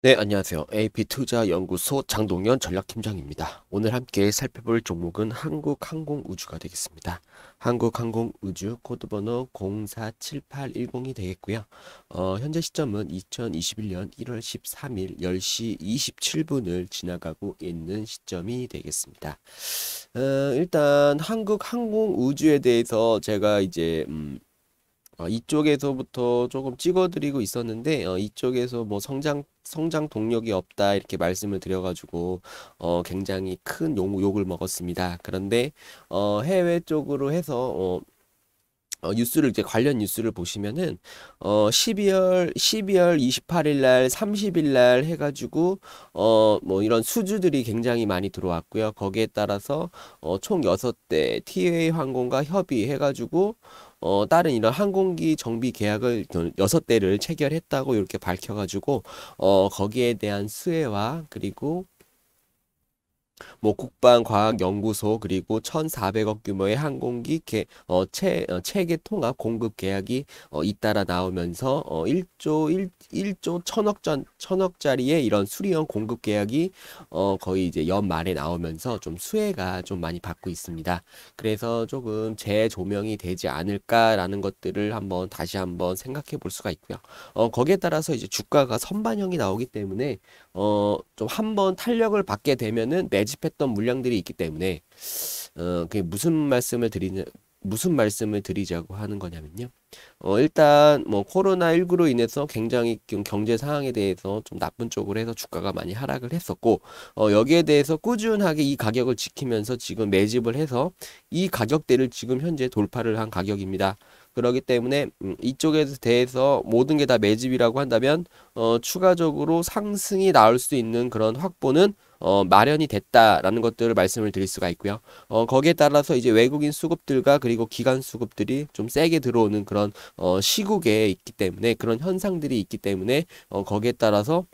네, 안녕하세요. AP투자연구소 장동현 전략팀장입니다. 오늘 함께 살펴볼 종목은 한국항공우주가 되겠습니다. 한국항공우주 코드번호 047810이 되겠고요. 어, 현재 시점은 2021년 1월 13일 10시 27분을 지나가고 있는 시점이 되겠습니다. 어, 일단 한국항공우주에 대해서 제가 이제 음, 어, 이쪽에서부터 조금 찍어드리고 있었는데 어, 이쪽에서 뭐 성장 성장 동력이 없다 이렇게 말씀을 드려가지고 어, 굉장히 큰 욕, 욕을 먹었습니다. 그런데 어, 해외 쪽으로 해서 어, 어, 뉴스를 이제 관련 뉴스를 보시면은 어 12월 12월 28일 날 30일 날 해가지고 어 뭐 이런 수주들이 굉장히 많이 들어왔고요. 거기에 따라서 어 총 6대 TA 항공과 협의해가지고 어, 다른 이런 항공기 정비 계약을 여섯 대를 체결했다고 이렇게 밝혀가지고, 어, 거기에 대한 수혜와 그리고 뭐 국방과학연구소 그리고 1,400억 규모의 항공기 개, 어, 체, 어, 체계 통합 공급 계약이 어, 잇따라 나오면서 어, 1조 1, 1조 1천억 전, 천억짜리의 이런 수리형 공급 계약이 어, 거의 이제 연말에 나오면서 좀 수혜가 좀 많이 받고 있습니다. 그래서 조금 재조명이 되지 않을까라는 것들을 한번 다시 한번 생각해 볼 수가 있고요. 어, 거기에 따라서 이제 주가가 선반형이 나오기 때문에 어, 좀 한번 탄력을 받게 되면은 매집했던 물량들이 있기 때문에 어, 그게 무슨 말씀을 드리는 무슨 말씀을 드리자고 하는 거냐면요. 어, 일단 뭐 코로나 19로 인해서 굉장히 경제 상황에 대해서 좀 나쁜 쪽으로 해서 주가가 많이 하락을 했었고 어, 여기에 대해서 꾸준하게 이 가격을 지키면서 지금 매집을 해서 이 가격대를 지금 현재 돌파를 한 가격입니다. 그렇기 때문에 음, 이쪽에 대해서 모든 게 다 매집이라고 한다면 어, 추가적으로 상승이 나올 수 있는 그런 확보는 어, 마련이 됐다라는 것들을 말씀을 드릴 수가 있고요. 어, 거기에 따라서 이제 외국인 수급들과 그리고 기관 수급들이 좀 세게 들어오는 그런 어, 시국에 있기 때문에 그런 현상들이 있기 때문에 어, 거기에 따라서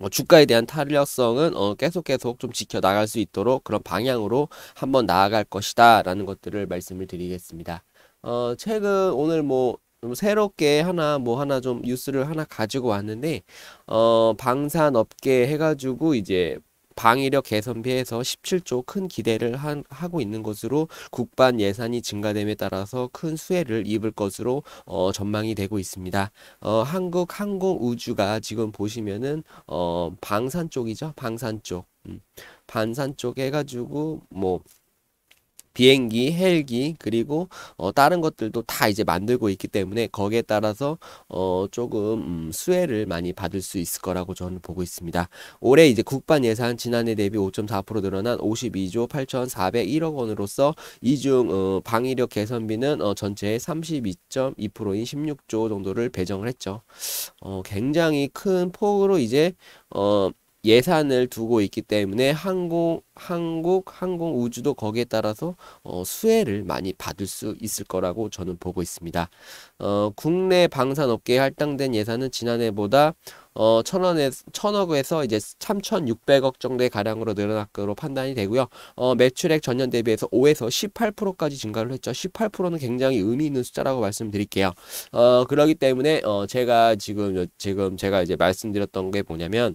어, 주가에 대한 탄력성은 어, 계속 계속 좀 지켜 나갈 수 있도록 그런 방향으로 한번 나아갈 것이다라는 것들을 말씀을 드리겠습니다. 어, 최근 오늘 뭐 새롭게 하나 뭐 하나 좀 뉴스를 하나 가지고 왔는데 어, 방산 업계 해가지고 이제 방위력 개선비에서 17조 큰 기대를 한, 하고 있는 것으로 국반 예산이 증가됨에 따라서 큰 수혜를 입을 것으로 어, 전망이 되고 있습니다. 어, 한국 항공우주가 지금 보시면은 어, 방산 쪽이죠. 방산 쪽. 음, 반산 쪽 해가지고 뭐 비행기, 헬기 그리고 어, 다른 것들도 다 이제 만들고 있기 때문에 거기에 따라서 어, 조금 음, 수혜를 많이 받을 수 있을 거라고 저는 보고 있습니다. 올해 이제 국방 예산 지난해 대비 5.4% 늘어난 52조 8,401억 원으로서 이중 어, 방위력 개선비는 어, 전체의 32.2%인 16조 정도를 배정을 했죠. 어, 굉장히 큰 폭으로 이제 어, 예산을 두고 있기 때문에 항공, 한국, 항공 우주도 거기에 따라서 어, 수혜를 많이 받을 수 있을 거라고 저는 보고 있습니다. 어, 국내 방산업계에 할당된 예산은 지난해보다 어, 천원에, 천억에서 이제 삼천육백억 정도의 가량으로 늘어났기로 판단이 되고요. 어, 매출액 전년 대비해서 5에서1 8까지 증가를 했죠. 1 8는 굉장히 의미 있는 숫자라고 말씀드릴게요. 어, 그러기 때문에 어, 제가 지금, 지금 제가 이제 말씀드렸던 게 뭐냐면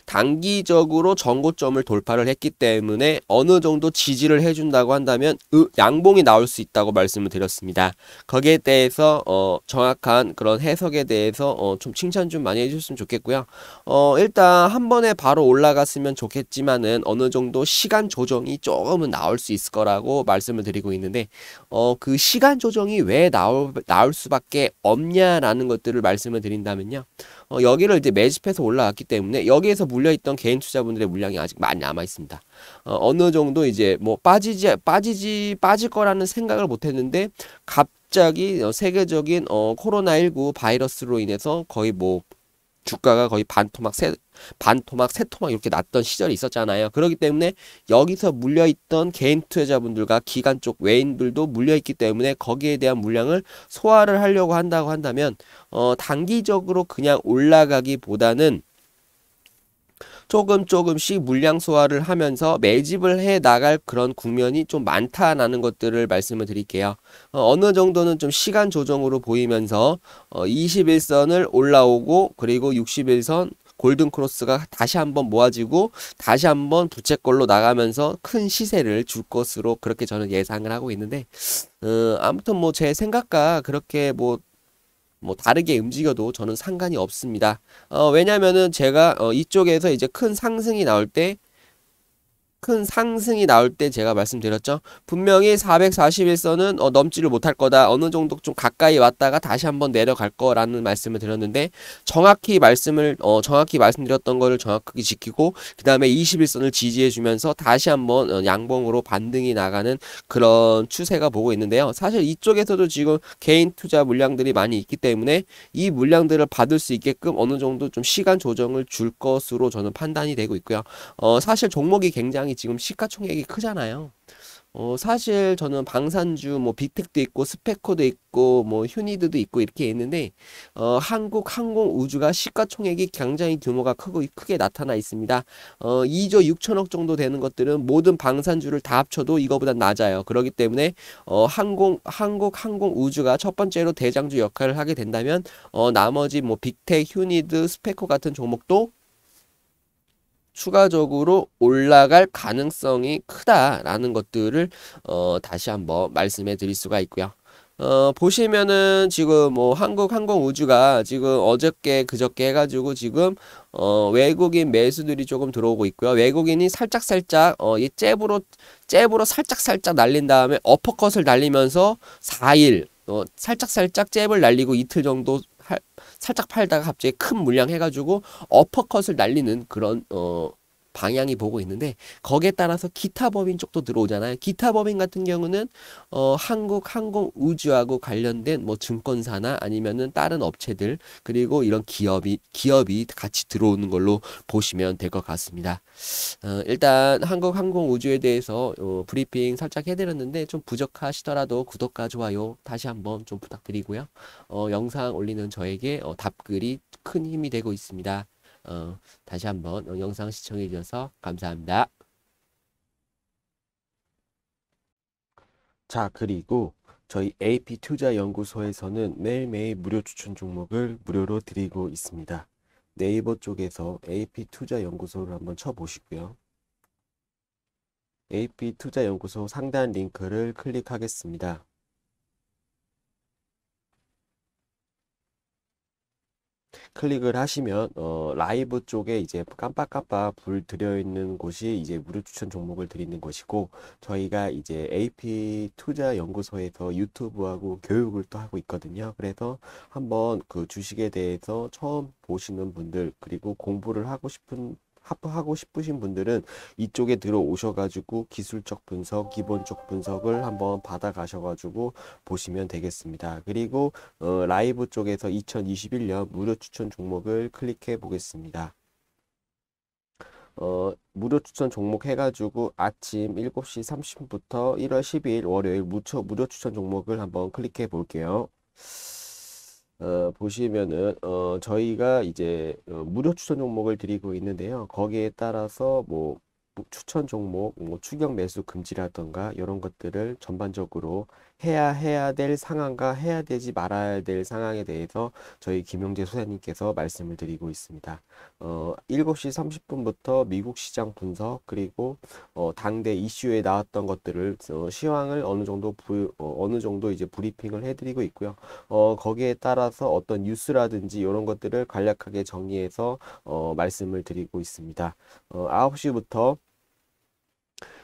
단기적으로 전고점을 돌파를 했기 때문에 어느 정도 지지를 해준다고 한다면 양봉이 나올 수 있다고 말씀을 드렸습니다. 거기에 대해서 어 정확한 그런 해석에 대해서 어좀 칭찬 좀 많이 해주셨으면 좋겠고요. 어 일단 한 번에 바로 올라갔으면 좋겠지만은 어느 정도 시간 조정이 조금은 나올 수 있을 거라고 말씀을 드리고 있는데 어, 그 시간 조정이 왜 나올, 나올 수밖에 없냐라는 것들을 말씀을 드린다면요. 어, 여기를 이제 매집해서 올라왔기 때문에 여기에서 물 물려있던 개인 투자분들의 물량이 아직 많이 남아 있습니다. 어, 느 정도 이제 뭐 빠지지 빠지지 빠질 거라는 생각을 못했는데 갑자기 어, 세계적인 어, 코로나19 바이러스로 인해서 거의 뭐 주가가 거의 반토막 세 반토막 세토막 이렇게 났던 시절이 있었잖아요. 그렇기 때문에 여기서 물려있던 개인 투자자분들과 기관 쪽 외인들도 물려있기 때문에 거기에 대한 물량을 소화를 하려고 한다고 한다면 어 단기적으로 그냥 올라가기보다는 조금 조금씩 물량 소화를 하면서 매집을 해 나갈 그런 국면이 좀 많다라는 것들을 말씀을 드릴게요. 어, 느 정도는 좀 시간 조정으로 보이면서 어, 21선을 올라오고 그리고 61선 골든 크로스가 다시 한번 모아지고 다시 한번 부채꼴로 나가면서 큰 시세를 줄 것으로 그렇게 저는 예상을 하고 있는데 어, 아무튼 뭐 제 생각과 그렇게 뭐뭐 다르게 움직여도 저는 상관이 없습니다. 어, 왜냐면은 제가 어, 이쪽에서 이제 큰 상승이 나올 때큰 상승이 나올 때 제가 말씀드렸죠. 분명히 441선은 어, 넘지를 못할 거다. 어느 정도 좀 가까이 왔다가 다시 한번 내려갈 거라는 말씀을 드렸는데 정확히 말씀을 어, 정확히 말씀드렸던 거를 정확하게 지키고 그 다음에 21선을 지지해주면서 다시 한번 어, 양봉으로 반등이 나가는 그런 추세가 보고 있는데요. 사실 이쪽에서도 지금 개인 투자 물량들이 많이 있기 때문에 이 물량들을 받을 수 있게끔 어느 정도 좀 시간 조정을 줄 것으로 저는 판단이 되고 있고요. 어, 사실 종목이 굉장히 시장이 지금 시가총액이 크잖아요. 어, 사실 저는 방산주 뭐 빅텍도 있고 스페코도 있고 뭐 휴니드도 있고 이렇게 있는데 어, 한국 항공 우주가 시가총액이 굉장히 규모가 크고 크게 나타나 있습니다. 어, 2조 6천억 정도 되는 것들은 모든 방산주를 다 합쳐도 이거보다 낮아요. 그렇기 때문에 어, 항공 한국 항공 우주가 첫 번째로 대장주 역할을 하게 된다면 어, 나머지 뭐 빅텍, 휴니드, 스페코 같은 종목도 추가적으로 올라갈 가능성이 크다라는 것들을 어, 다시 한번 말씀해 드릴 수가 있고요. 어, 보시면은 지금 뭐 한국항공우주가 지금 어저께 그저께 해가지고 지금 어, 외국인 매수들이 조금 들어오고 있고요. 외국인이 살짝살짝 어, 이 잽으로 잽으로 살짝살짝 날린 다음에 어퍼컷을 날리면서 4일 어, 살짝살짝 잽을 날리고 이틀 정도 살짝 팔다가 갑자기 큰 물량 해가지고 어퍼컷을 날리는 그런 어 방향이 보고 있는데 거기에 따라서 기타 법인 쪽도 들어오잖아요. 기타 법인 같은 경우는 어 한국 항공 우주하고 관련된 뭐 증권사나 아니면은 다른 업체들 그리고 이런 기업이 기업이 같이 들어오는 걸로 보시면 될 것 같습니다. 어 일단 한국 항공 우주에 대해서 어 브리핑 살짝 해드렸는데 좀 부족하시더라도 구독과 좋아요 다시 한번 좀 부탁드리고요. 어 영상 올리는 저에게 어 답글이 큰 힘이 되고 있습니다. 어, 다시 한번 영상 시청해 주셔서 감사합니다. 자, 그리고 저희 AP투자연구소에서는 매일매일 무료 추천 종목을 무료로 드리고 있습니다. 네이버 쪽에서 AP투자연구소를 한번 쳐보시고요. AP투자연구소 상단 링크를 클릭하겠습니다. 클릭을 하시면 어, 라이브 쪽에 이제 깜빡깜빡 불 들여있는 곳이 이제 무료 추천 종목을 드리는 것이고 저희가 이제 AP 투자 연구소에서 유튜브하고 교육을 또 하고 있거든요. 그래서 한번 그 주식에 대해서 처음 보시는 분들 그리고 공부를 하고 싶은 하프하고 싶으신 분들은 이쪽에 들어오셔가지고 기술적 분석, 기본적 분석을 한번 받아가셔가지고 보시면 되겠습니다. 그리고 어, 라이브 쪽에서 2021년 무료 추천 종목을 클릭해 보겠습니다. 어, 무료 추천 종목 해가지고 아침 7시 30분부터 1월 12일 월요일 무료, 무료 추천 종목을 한번 클릭해 볼게요. 어, 보시면은 어, 저희가 이제 어, 무료 추천 종목을 드리고 있는데요. 거기에 따라서 뭐 추천 종목, 뭐 추격 매수 금지라던가 이런 것들을 전반적으로 해야 해야 될 상황과 해야 되지 말아야 될 상황에 대해서 저희 김용재 소장님께서 말씀을 드리고 있습니다. 어, 7시 30분부터 미국 시장 분석 그리고 어, 당대 이슈에 나왔던 것들을 어, 시황을 어느 정도 부, 어, 느 정도 이제 브리핑을 해드리고 있고요. 어, 거기에 따라서 어떤 뉴스라든지 이런 것들을 간략하게 정리해서 어, 말씀을 드리고 있습니다. 어, 9시부터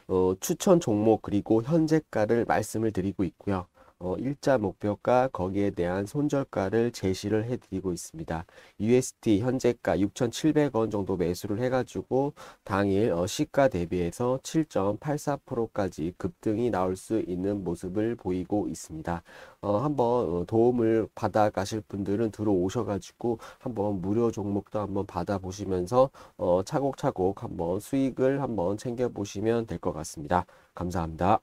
어, 추천 종목 그리고 현재가를 말씀을 드리고 있고요. 어, 일자 목표가 거기에 대한 손절가를 제시를 해드리고 있습니다. USD 현재가 6,700원 정도 매수를 해가지고 당일 어, 시가 대비해서 7.84%까지 급등이 나올 수 있는 모습을 보이고 있습니다. 어, 한번 어, 도움을 받아 가실 분들은 들어오셔가지고 한번 무료 종목도 한번 받아보시면서 어, 차곡차곡 한번 수익을 한번 챙겨보시면 될 것 같습니다. 감사합니다.